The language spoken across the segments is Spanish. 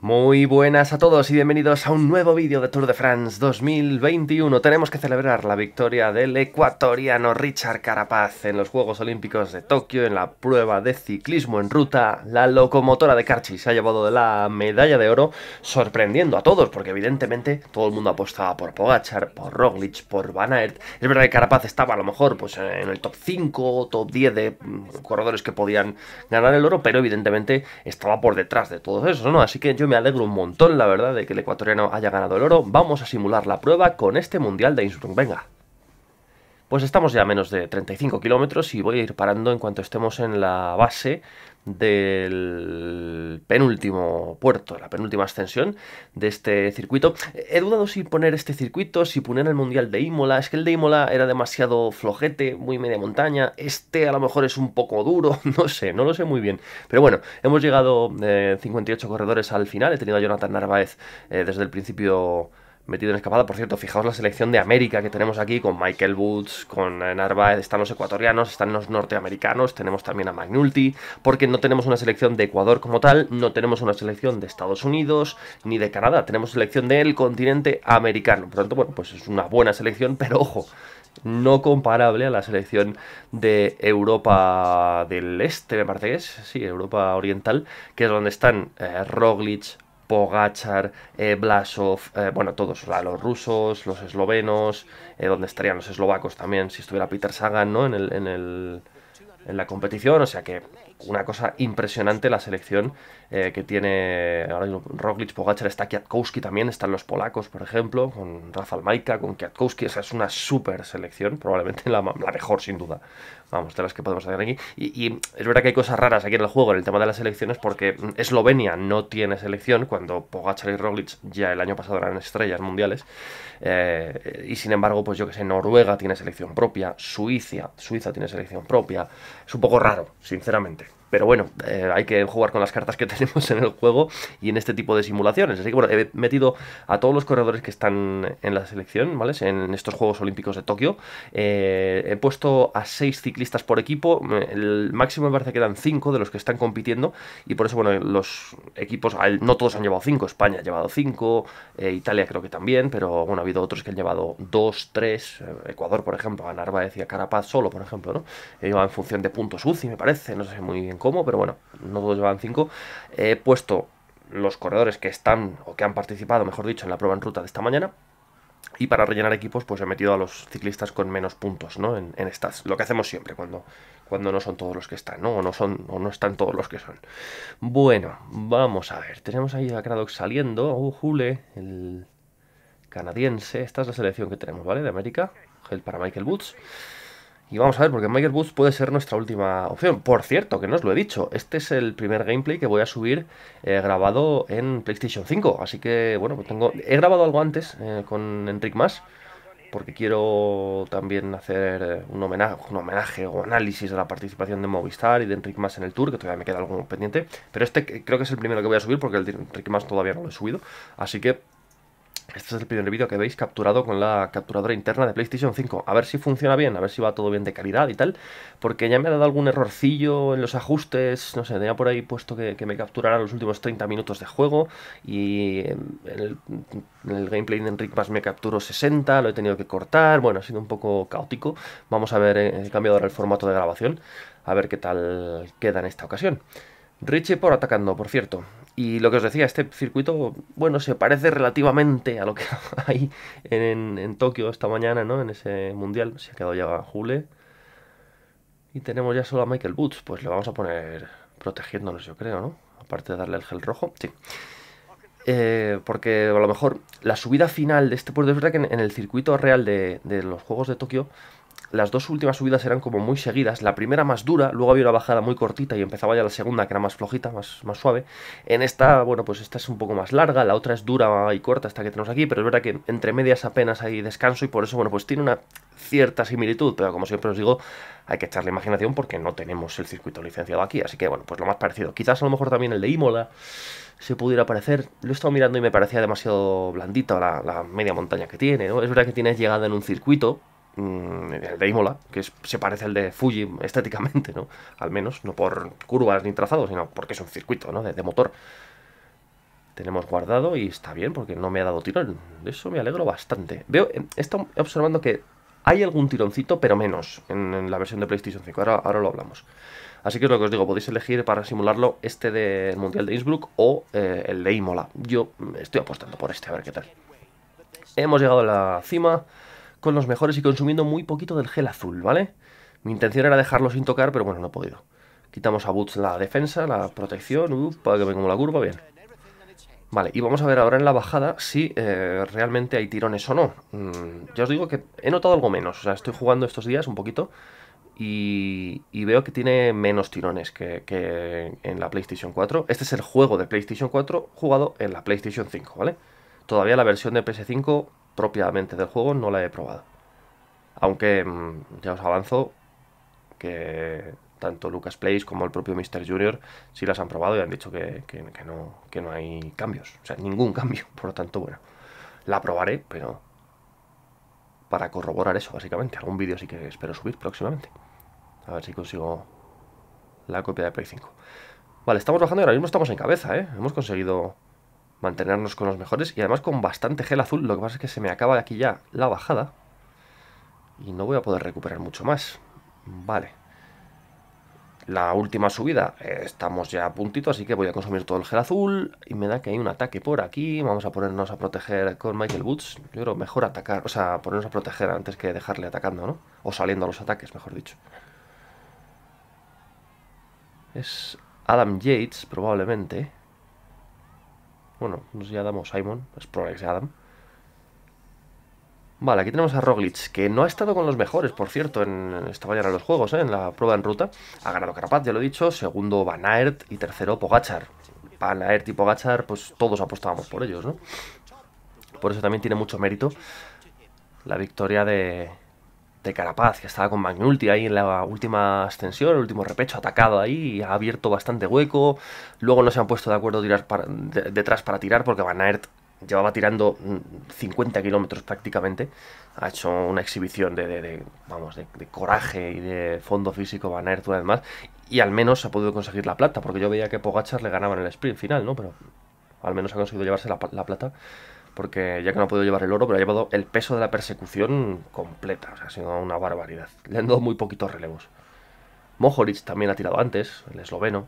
Muy buenas a todos y bienvenidos a un nuevo vídeo de Tour de France 2021. Tenemos que celebrar la victoria del ecuatoriano Richard Carapaz en los Juegos Olímpicos de Tokio en la prueba de ciclismo en ruta. La locomotora de Carchi se ha llevado de la medalla de oro, sorprendiendo a todos porque evidentemente todo el mundo apostaba por Pogachar, por Roglic, por Van Aert. Es verdad que Carapaz estaba a lo mejor pues, en el top 5, o top 10 de mm, corredores que podían ganar el oro, pero evidentemente estaba por detrás de todo eso, ¿no? Así que yo me alegro un montón, la verdad, de que el ecuatoriano haya ganado el oro. Vamos a simular la prueba con este Mundial de Innsbruck. Venga. Pues estamos ya a menos de 35 kilómetros y voy a ir parando en cuanto estemos en la base del penúltimo puerto, la penúltima ascensión de este circuito. He dudado si poner este circuito, si poner el Mundial de Imola. Es que el de Imola era demasiado flojete, muy media montaña. Este a lo mejor es un poco duro, no sé, no lo sé muy bien. Pero bueno, hemos llegado 58 eh, corredores al final. He tenido a Jonathan Narváez eh, desde el principio metido en escapada. Por cierto, fijaos la selección de América que tenemos aquí con Michael Woods, con Narváez, están los ecuatorianos, están los norteamericanos, tenemos también a McNulty, porque no tenemos una selección de Ecuador como tal, no tenemos una selección de Estados Unidos ni de Canadá, tenemos selección del continente americano. Por lo tanto, bueno, pues es una buena selección, pero ojo, no comparable a la selección de Europa del Este, me parece que es, sí, Europa Oriental, que es donde están eh, Roglic, Pogachar, eh, Blasov, eh, bueno, todos, los rusos, los eslovenos, eh, donde estarían los eslovacos también, si estuviera Peter Sagan, ¿no? En, el, en, el, en la competición, o sea que una cosa impresionante la selección eh, que tiene ahora Roglic, Pogacar, está Kwiatkowski también, están los polacos, por ejemplo, con Rafał Majka, con Kwiatkowski, Esa es una súper selección, probablemente la, mejor sin duda, vamos, de las que podemos hacer aquí. Y, es verdad que hay cosas raras aquí en el juego, en el tema de las selecciones, porque Eslovenia no tiene selección, cuando Pogacar y Roglic ya el año pasado eran estrellas mundiales, eh, y sin embargo, pues yo que sé, Noruega tiene selección propia, Suiza, Suiza tiene selección propia, es un poco raro, sinceramente. everything. Pero bueno, eh, hay que jugar con las cartas que tenemos en el juego y en este tipo de simulaciones. Así que bueno, he metido a todos los corredores que están en la selección, ¿vale? En estos Juegos Olímpicos de Tokio. Eh, he puesto a seis ciclistas por equipo. El máximo me parece que eran cinco de los que están compitiendo. Y por eso, bueno, los equipos, no todos han llevado cinco España ha llevado cinco eh, Italia creo que también, pero bueno, ha habido otros que han llevado 2, 3. Ecuador, por ejemplo, a Narváez y a Carapaz solo, por ejemplo, ¿no? en función de puntos UCI, me parece. No sé muy bien pero bueno, no todos llevan 5 He puesto los corredores que están o que han participado, mejor dicho, en la prueba en ruta de esta mañana. Y para rellenar equipos, pues he metido a los ciclistas con menos puntos, ¿no? En, en stats. Lo que hacemos siempre cuando, cuando no son todos los que están, ¿no? O no, son, o no están todos los que son. Bueno, vamos a ver. Tenemos ahí a Craddock saliendo. un oh, Jule, el canadiense. Esta es la selección que tenemos, ¿vale? De América. El para Michael Woods. Y vamos a ver, porque Michael Boost puede ser nuestra última opción. Por cierto, que no os lo he dicho, este es el primer gameplay que voy a subir eh, grabado en PlayStation 5. Así que, bueno, pues tengo, he grabado algo antes eh, con Enric Más, porque quiero también hacer eh, un homenaje, un homenaje o análisis de la participación de Movistar y de Enric Más en el Tour, que todavía me queda algo pendiente, pero este creo que es el primero que voy a subir porque el de Enric Más todavía no lo he subido, así que este es el primer vídeo que veis capturado con la capturadora interna de PlayStation 5. A ver si funciona bien, a ver si va todo bien de calidad y tal. Porque ya me ha dado algún errorcillo en los ajustes. No sé, tenía por ahí puesto que, me capturara los últimos 30 minutos de juego. Y en el, gameplay de Enrique más me capturó 60, lo he tenido que cortar. Bueno, ha sido un poco caótico. Vamos a ver, eh, he cambiado ahora el formato de grabación. A ver qué tal queda en esta ocasión. Richie por atacando, por cierto. Y lo que os decía, este circuito, bueno, se parece relativamente a lo que hay en, Tokio esta mañana, ¿no? En ese mundial. Se ha quedado ya Jule. Y tenemos ya solo a Michael boots Pues le vamos a poner protegiéndonos, yo creo, ¿no? Aparte de darle el gel rojo. Sí. Eh, porque a lo mejor la subida final de este puerto es verdad que en, el circuito real de, los Juegos de Tokio las dos últimas subidas eran como muy seguidas. La primera más dura, luego había una bajada muy cortita y empezaba ya la segunda, que era más flojita, más, más suave. En esta, bueno, pues esta es un poco más larga, la otra es dura y corta, esta que tenemos aquí, pero es verdad que entre medias apenas hay descanso y por eso, bueno, pues tiene una cierta similitud, pero como siempre os digo, hay que echarle imaginación porque no tenemos el circuito licenciado aquí, así que bueno, pues lo más parecido. Quizás a lo mejor también el de Imola se pudiera parecer. Lo he estado mirando y me parecía demasiado blandito la, la media montaña que tiene, Es verdad que tiene llegada en un circuito, Mm, el de Imola, que se parece al de Fuji estéticamente, ¿no? Al menos, no por curvas ni trazados, sino porque es un circuito, ¿no? De, motor. Tenemos guardado y está bien porque no me ha dado tirón. De eso me alegro bastante. Veo, eh, estado observando que hay algún tironcito, pero menos en, la versión de PlayStation 5. Ahora, ahora, lo hablamos. Así que es lo que os digo, podéis elegir para simularlo este del Mundial de Innsbruck o eh, el de Imola. Yo mm, estoy apostando por este, a ver qué tal. Hemos llegado a la cima con los mejores y consumiendo muy poquito del gel azul, ¿vale? Mi intención era dejarlo sin tocar, pero bueno, no he podido. Quitamos a Boots la defensa, la protección, uh, para que venga como la curva, bien. Vale, y vamos a ver ahora en la bajada si eh, realmente hay tirones o no. Mm, ya os digo que he notado algo menos, o sea, estoy jugando estos días un poquito y, veo que tiene menos tirones que, que, en la PlayStation 4. Este es el juego de PlayStation 4 jugado en la PlayStation 5, ¿vale? Todavía la versión de PS5 propiamente del juego no la he probado. Aunque mm, ya os avanzo que tanto Lucas como el propio Mr. Junior sí las han probado y han dicho que, no, que no hay cambios. O sea, ningún cambio. Por lo tanto, bueno, la probaré, pero para corroborar eso, básicamente. Algún vídeo sí que espero subir próximamente. A ver si consigo la copia de Play 5. Vale, estamos bajando y ahora mismo estamos en cabeza, ¿eh? Hemos conseguido mantenernos con los mejores y además con bastante gel azul. Lo que pasa es que se me acaba aquí ya la bajada y no voy a poder recuperar mucho más. Vale. La última subida, eh, estamos ya a puntito, así que voy a consumir todo el gel azul. Y me da que hay un ataque por aquí. Vamos a ponernos a proteger con Michael Woods. Yo creo mejor atacar, o sea, ponernos a proteger antes que dejarle atacando, ¿no? O saliendo a los ataques, mejor dicho. Es Adam Yates, probablemente. Bueno, no sé si Adam o Simon, es probable Adam. Vale, aquí tenemos a Roglic, que no ha estado con los mejores, por cierto, en esta valla de los juegos, ¿eh? en la prueba en ruta. Ha ganado Carapaz, ya lo he dicho, segundo Van Aert y tercero Pogachar. Van Aert y Pogachar, pues todos apostábamos por ellos, ¿no? Por eso también tiene mucho mérito la victoria de, de Carapaz, que estaba con Magnulti ahí en la última ascensión, el último repecho, atacado ahí, y ha abierto bastante hueco. Luego no se han puesto de acuerdo tirar detrás para tirar, porque Van Aert llevaba tirando 50 mm, kilómetros prácticamente. Ha hecho una exhibición de, vamos, de, coraje y de fondo físico Van Aert una vez más. Y al menos ha podido conseguir la plata, porque yo veía que Pogachar le ganaban el sprint final, ¿no? Pero al menos ha conseguido llevarse la plata porque ya que no ha podido llevar el oro, pero ha llevado el peso de la persecución completa, o sea, ha sido una barbaridad. Le han dado muy poquitos relevos. Mohoric también ha tirado antes, el esloveno,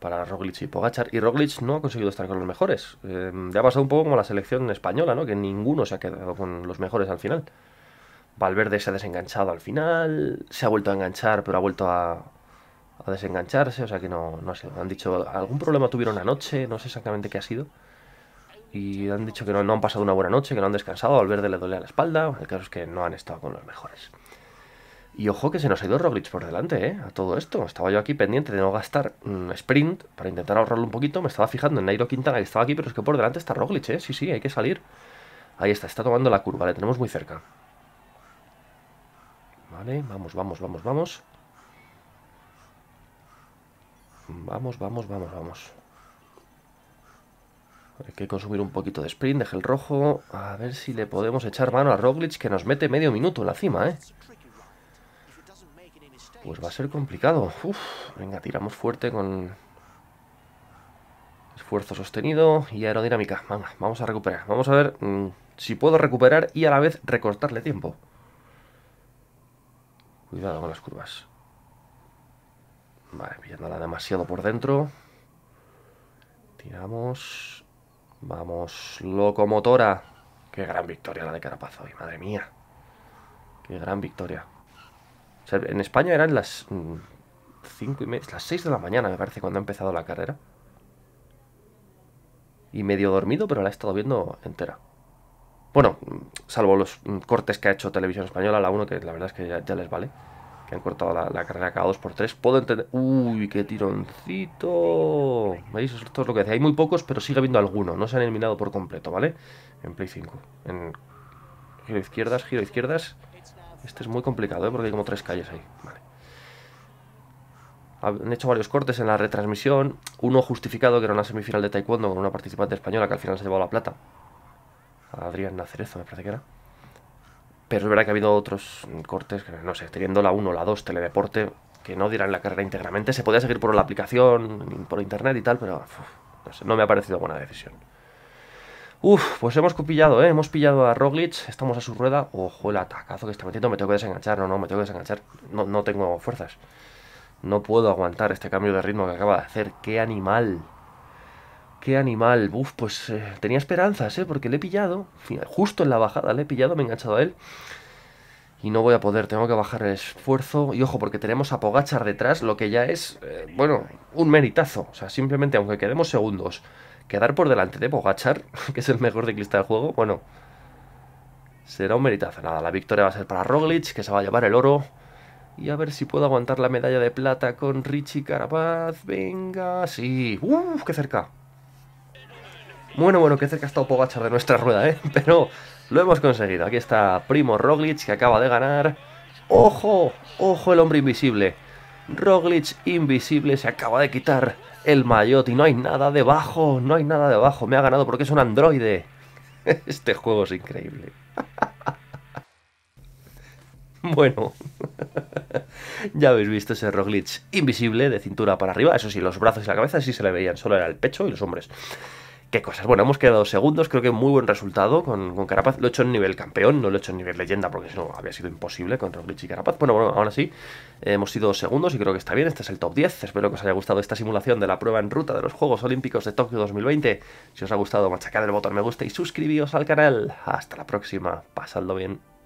para Roglic y Pogachar, y Roglic no ha conseguido estar con los mejores. Eh, em, le ha pasado un poco como la selección española, ¿no? que ninguno se ha quedado con los mejores al final. Valverde se ha desenganchado al final, se ha vuelto a enganchar, pero ha vuelto a, a desengancharse, o sea que no, no ha sido. Han dicho, algún problema tuvieron anoche, no sé exactamente qué ha sido y han dicho que no, no, han pasado una buena noche, que no han descansado, al verde le duele la espalda, el caso es que no han estado con los mejores. Y ojo que se nos ha ido Roglic por delante, ¿eh? A todo esto. Estaba yo aquí pendiente de no gastar un mm, sprint para intentar ahorrarlo un poquito. Me estaba fijando en Nairo Quintana que estaba aquí, pero es que por delante está Roglic, ¿eh? Sí, sí, hay que salir. Ahí está, está tomando la curva, le tenemos muy cerca. Vale, vamos, vamos, vamos, vamos. Vamos, vamos, vamos, vamos. Hay que consumir un poquito de sprint, Deja el rojo. A ver si le podemos echar mano a Roglic, que nos mete medio minuto en la cima, ¿eh? Pues va a ser complicado. venga, tiramos fuerte con esfuerzo sostenido y aerodinámica. Venga, vamos a recuperar. Vamos a ver mm, si puedo recuperar y a la vez recortarle tiempo. Cuidado con las curvas. Vale, pillándola demasiado por dentro. Tiramos. Vamos, locomotora. Qué gran victoria la de Carapaz hoy, madre mía. Qué gran victoria. en España eran las mm, Cinco y las 6 de la mañana, me parece, cuando ha empezado la carrera. Y medio dormido, pero la he estado viendo entera. Bueno, mm, salvo los mm, cortes que ha hecho Televisión Española, la 1, que la verdad es que ya les vale que han cortado la, carrera cada dos por tres Puedo entender... ¡Uy, qué tironcito! ¿Veis? Esto es lo que decía. Hay muy pocos, pero sigue habiendo alguno. No se han eliminado por completo, ¿vale? En Play 5. En giro izquierdas, giro izquierdas. Este es muy complicado, ¿eh? Porque hay como tres calles ahí. Vale. Han hecho varios cortes en la retransmisión. Uno justificado, que era una semifinal de taekwondo con una participante española que al final se llevó la plata. Adrián Nacerezo, me parece que era. Pero es verdad que ha habido otros cortes, que, no sé, teniendo la 1 o la 2 teledeporte, que no dirán la carrera íntegramente. Se podía seguir por la aplicación, por internet y tal, pero no, sé, no me ha parecido buena decisión. Uf, pues hemos pillado, ¿eh? Hemos pillado a Roglic, estamos a su rueda. Ojo, el atacazo que está metiendo, me tengo que desenganchar. No, no, me tengo que desenganchar. No, no tengo fuerzas. No puedo aguantar este cambio de ritmo que acaba de hacer. ¡Qué animal! Qué animal. Uf, pues eh, tenía esperanzas, ¿eh? Porque le he pillado. Justo en la bajada le he pillado, me he enganchado a él. Y no voy a poder, tengo que bajar el esfuerzo. Y ojo, porque tenemos a Pogachar detrás, lo que ya es, eh, bueno, un meritazo. O sea, simplemente, aunque quedemos segundos, quedar por delante de Pogachar, que es el mejor de ciclista del juego, bueno, será un meritazo. Nada, la victoria va a ser para Roglic, que se va a llevar el oro. Y a ver si puedo aguantar la medalla de plata con Richie Carapaz. Venga, sí. ¡Uf, qué cerca! Bueno, bueno, que cerca ha estado Pogachar de nuestra rueda, ¿eh? Pero lo hemos conseguido. Aquí está Primo Roglic, que acaba de ganar. ¡Ojo! ¡Ojo el hombre invisible! Roglic invisible se acaba de quitar el maillot y no hay nada debajo, no hay nada debajo. Me ha ganado porque es un androide. Este juego es increíble. Bueno, ya habéis visto ese Roglic invisible de cintura para arriba. Eso sí, los brazos y la cabeza sí se le veían, solo era el pecho y los hombres qué cosas. Bueno, hemos quedado segundos, creo que muy buen resultado con, con, Carapaz. Lo he hecho en nivel campeón, no lo he hecho en nivel leyenda, porque si no había sido imposible contra Roglic y Carapaz. Bueno, bueno, ahora sí hemos sido segundos y creo que está bien. Este es el top 10. Espero que os haya gustado esta simulación de la prueba en ruta de los Juegos Olímpicos de Tokio 2020. Si os ha gustado, machacad el botón me gusta y suscribíos al canal. Hasta la próxima, pasadlo bien.